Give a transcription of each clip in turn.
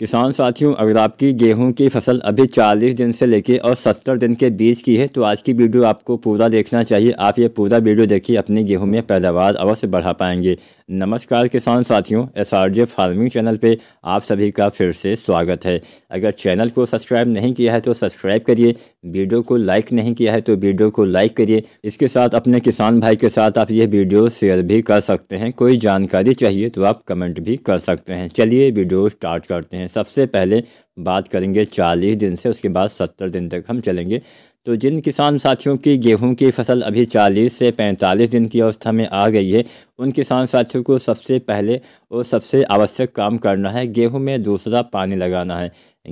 किसान साथियों अगर आपकी गेहूं की फसल अभी 40 दिन से लेके और 70 दिन के बीच की है तो आज की वीडियो आपको पूरा देखना चाहिए आप ये पूरा वीडियो देखिए अपने गेहूं में पैदावार अवश्य बढ़ा पाएंगे नमस्कार किसान साथियों S R J farming channel पे आप सभी का फिर से स्वागत है अगर चैनल को सब्सक्राइब नहीं किया है तो सब्सक्राइब करिए वीडियो को लाइक नहीं किया है तो वीडियो को लाइक करिए इसके साथ अपने किसान भाई के साथ आप ये वीडियो शेयर भी कर सकते हैं कोई जानकारी चाहिए तो आप कमेंट भी कर सकते हैं चलिए वीडियो स्टार्ट करते हैं सबसे पहले बात करेंगे चालीस दिन से उसके बाद सत्तर दिन तक हम चलेंगे तो जिन किसान साथियों की गेहूं की फसल अभी 40 से 45 दिन की अवस्था में आ गई है उन किसान साथियों को सबसे पहले और सबसे आवश्यक काम करना है गेहूं में दूसरा पानी लगाना है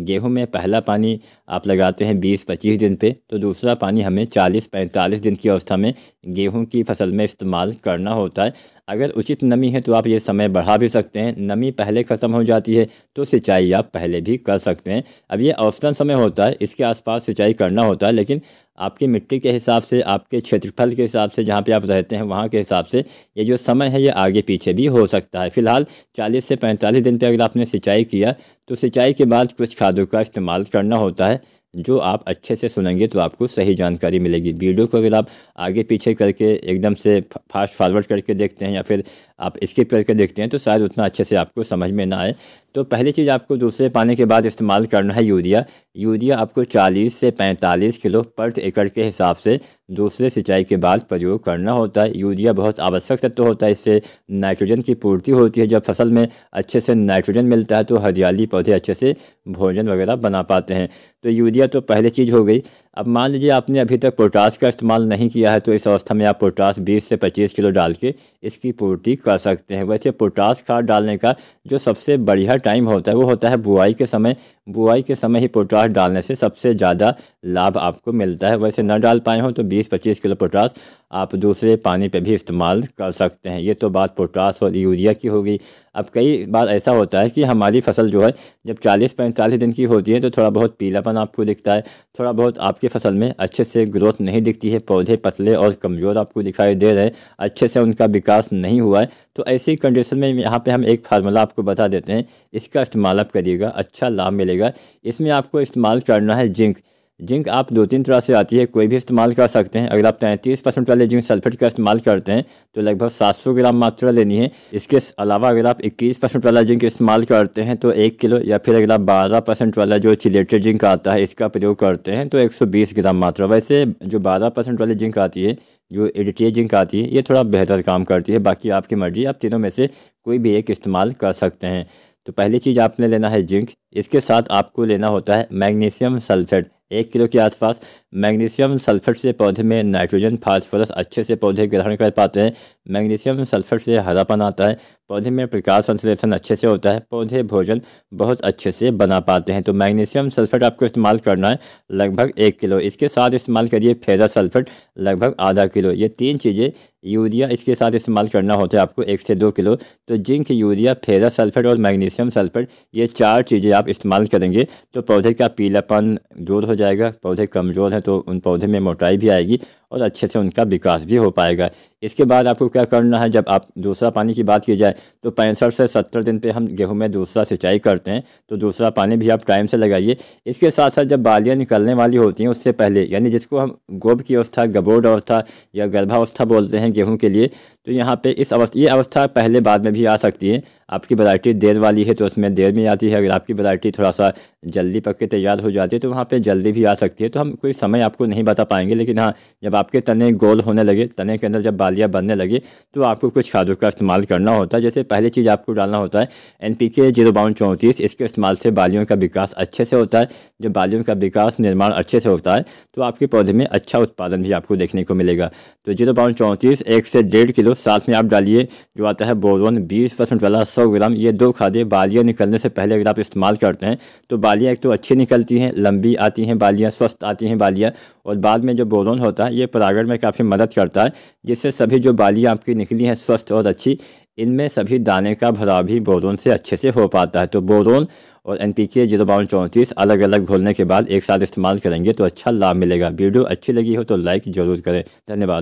गेहूं में पहला पानी आप लगाते हैं बीस पच्चीस दिन पे तो दूसरा पानी हमें चालीस पैंतालीस दिन की अवस्था में गेहूं की फसल में इस्तेमाल करना होता है अगर उचित नमी है तो आप ये समय बढ़ा भी सकते हैं नमी पहले ख़त्म हो जाती है तो सिंचाई आप पहले भी कर सकते हैं अब ये औसतन समय होता है इसके आसपास सिंचाई करना होता है लेकिन आपकी मिट्टी के हिसाब से आपके क्षेत्रफल के हिसाब से जहाँ पे आप रहते हैं वहाँ के हिसाब से ये जो समय है ये आगे पीछे भी हो सकता है फ़िलहाल 40 से 45 दिन पे अगर आपने सिंचाई किया तो सिंचाई के बाद कुछ खादों का इस्तेमाल करना होता है जो आप अच्छे से सुनेंगे तो आपको सही जानकारी मिलेगी वीडियो को अगर आप आगे पीछे करके एकदम से फास्ट फॉरवर्ड करके देखते हैं या फिर आप स्किप करके देखते हैं तो शायद उतना अच्छे से आपको समझ में ना आए तो पहली चीज़ आपको दूसरे पानी के बाद इस्तेमाल करना है यूरिया यूरिया आपको 40 से 45 किलो प्रति एकड़ के हिसाब से दूसरे सिंचाई के बाद प्रयोग करना होता है यूरिया बहुत आवश्यक तत्व तो होता है इससे नाइट्रोजन की पूर्ति होती है जब फसल में अच्छे से नाइट्रोजन मिलता है तो हरियाली पौधे अच्छे से भोजन वगैरह बना पाते हैं तो यूरिया तो पहली चीज़ हो गई अब मान लीजिए आपने अभी तक पोटास का इस्तेमाल नहीं किया है तो इस अवस्था में आप पोटास 20 से 25 किलो डाल के इसकी पूर्ति कर सकते हैं वैसे पोटास खाद डालने का जो सबसे बढ़िया टाइम होता है वो होता है बुआई के समय बुआई के समय ही पोटास डालने से सबसे ज़्यादा लाभ आपको मिलता है वैसे न डाल पाए हो तो 20-25 किलो पोटास आप दूसरे पानी पे भी इस्तेमाल कर सकते हैं ये तो बात पोटास और यूरिया की होगी अब कई बार ऐसा होता है कि हमारी फसल जो है जब 40-45 दिन की होती है तो थोड़ा बहुत पीलापन आपको दिखता है थोड़ा बहुत आपकी फसल में अच्छे से ग्रोथ नहीं दिखती है पौधे पतले और कमज़ोर आपको दिखाई दे रहे हैं अच्छे से उनका विकास नहीं हुआ है तो ऐसी कंडीशन में यहाँ पर हम एक फार्मूला आपको बता देते हैं इसका इस्तेमाल आप करिएगा अच्छा लाभ मिलेगा जाएगा इसमें आपको इस्तेमाल करना है जिंक जिंक आप दो तीन तरह से आती है कोई भी इस्तेमाल कर सकते हैं अगर आप तैंतीस परसेंट वाले जिंक सल्फेट का इस्तेमाल करते हैं तो लगभग सात सौ ग्राम मात्रा लेनी है इसके अलावा अगर आप इक्कीस परसेंट वाला जिंक इस्तेमाल करते हैं तो एक किलो या फिर अगर आप बारह परसेंट वाला जो चिलेटेड जिंक आता है इसका प्रयोग करते हैं तो एक सौ बीस ग्राम मात्रा वैसे जो बारह परसेंट वाली जिंक आती है जो एडिटी जिंक आती है ये थोड़ा बेहतर काम करती है बाकी आपकी मर्जी आप तीनों में से कोई भी एक इस्तेमाल कर सकते हैं तो पहली चीज़ आपने लेना है जिंक इसके साथ आपको लेना होता है मैग्नीशियम सल्फेट एक किलो के आसपास मैग्नीशियम सल्फेट से पौधे में नाइट्रोजन फास्फोरस अच्छे से पौधे ग्रहण कर पाते हैं मैग्नीशियम सल्फेट से हरापन आता है पौधे में प्रकाश संश्लेषण अच्छे से होता है पौधे भोजन बहुत अच्छे से बना पाते हैं तो मैग्नीशियम सल्फेट आपको इस्तेमाल करना है लगभग एक किलो इसके साथ इस्तेमाल करिए फेरा सल्फेट लगभग आधा किलो ये तीन चीज़ें यूरिया इसके साथ इस्तेमाल करना होता है आपको एक से दो किलो तो जिंक यूरिया फेरा सल्फेट और मैग्नीशियम सल्फेट ये चार चीज़ें आप इस्तेमाल करेंगे तो पौधे का पीलापन दूर हो जाएगा पौधे कमज़ोर हैं तो उन पौधे में मोटाई भी आएगी और अच्छे से उनका विकास भी हो पाएगा इसके बाद आपको क्या करना है जब आप दूसरा पानी की बात की जाए तो पैंसठ से सत्तर दिन पे हम गेहूं में दूसरा सिंचाई करते हैं तो दूसरा पानी भी आप टाइम से लगाइए इसके साथ साथ जब बालियाँ निकलने वाली होती हैं उससे पहले यानी जिसको हम गोब की अवस्था गबोड अवस्था या गर्भावस्था बोलते हैं गेहूँ के लिए तो यहाँ पर इस अवस्था ये अवस्था पहले बाद में भी आ सकती है आपकी वरायटी देर वाली है तो उसमें देर में आती है अगर आपकी वरायटी थोड़ा सा जल्दी पक के तैयार हो जाती है तो वहाँ पर जल्दी भी आ सकती है तो हम कोई समय आपको नहीं बता पाएंगे लेकिन हाँ जब आपके तने गोल होने लगे तने के अंदर जब बालियाँ बनने लगे तो आपको कुछ खादों का इस्तेमाल करना होता है जैसे पहली चीज़ आपको डालना होता है एन पी के जीरो बाउन चौंतीस इसके इस्तेमाल से बालियों का विकास अच्छे से होता है जब बालियों का विकास निर्माण अच्छे से होता है तो आपके पौधे में अच्छा उत्पादन भी आपको देखने को मिलेगा तो जीरो बाउन चौंतीस एक से डेढ़ किलो साथ में आप डालिए जो आता है बोरवन बीस परसेंट वाला सौ ग्राम ये दो खादें बालियाँ निकलने से पहले अगर आप इस्तेमाल करते हैं तो बालियाँ एक तो अच्छी निकलती हैं लंबी आती हैं बालियाँ स्वस्थ आती हैं बालियाँ और बाद में जो बोरोन होता है ये लिए परागण में काफ़ी मदद करता है जिससे सभी जो बालियाँ आपकी निकली हैं स्वस्थ और अच्छी इनमें सभी दाने का भराव भी बोरोन से अच्छे से हो पाता है तो बोरोन और एन पी के जीरो बावन चौंतीस अलग अलग घोलने के बाद एक साथ इस्तेमाल करेंगे तो अच्छा लाभ मिलेगा वीडियो अच्छी लगी हो तो लाइक ज़रूर करें धन्यवाद